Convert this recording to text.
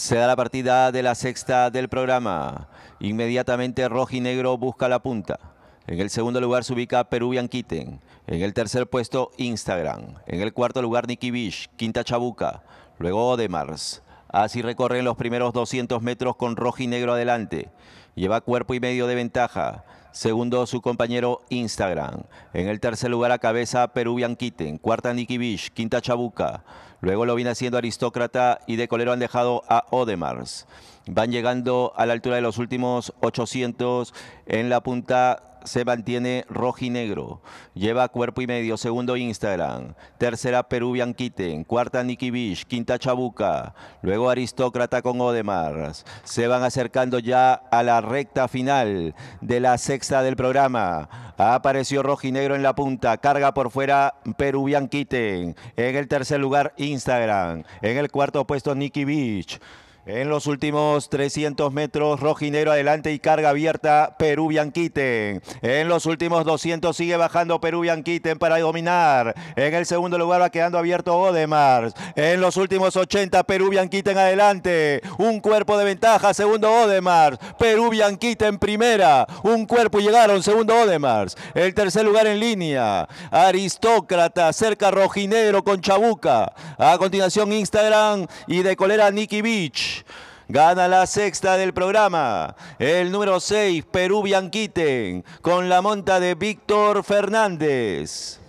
Se da la partida de la sexta del programa. Inmediatamente Rojinegro busca la punta. En el segundo lugar se ubica Peruvian Kitten. En el tercer puesto, Instagram. En el cuarto lugar, Nicky Bish. Quinta Chabuca. Luego Mars. Así recorren los primeros 200 metros con rojo y negro adelante. Lleva cuerpo y medio de ventaja. Segundo, su compañero Instagram. En el tercer lugar a cabeza, Peruvian Kitten. Cuarta, Nicky Beach. Quinta, Chabuca. Luego lo viene haciendo Aristócrata y de colero han dejado a Odemars. Van llegando a la altura de los últimos 800. En la punta se mantiene rojinegro. Lleva cuerpo y medio. Segundo Instagram. Tercera Peruvian Kitten. Cuarta Nicky Beach. Quinta Chabuca. Luego Aristócrata con Odemar. Se van acercando ya a la recta final de la sexta del programa. Apareció rojinegro en la punta. Carga por fuera Peruvian Kitten. En el tercer lugar Instagram. En el cuarto puesto Nicky Beach. En los últimos 300 metros, Rojinero adelante y carga abierta Peruvian Bianquiten. En los últimos 200 sigue bajando Peruvian Kitten para dominar. En el segundo lugar va quedando abierto Odemars. En los últimos 80, Peruvian Bianquiten adelante. Un cuerpo de ventaja, segundo Odemars. Perú Bianquiten primera. Un cuerpo llegaron, segundo Odemars. El tercer lugar en línea. Aristócrata, cerca Rojinero con Chabuca. A continuación Instagram y de colera Nicky Beach. Gana la sexta del programa. El número 6, Perú Bianquiten, con la monta de Víctor Fernández.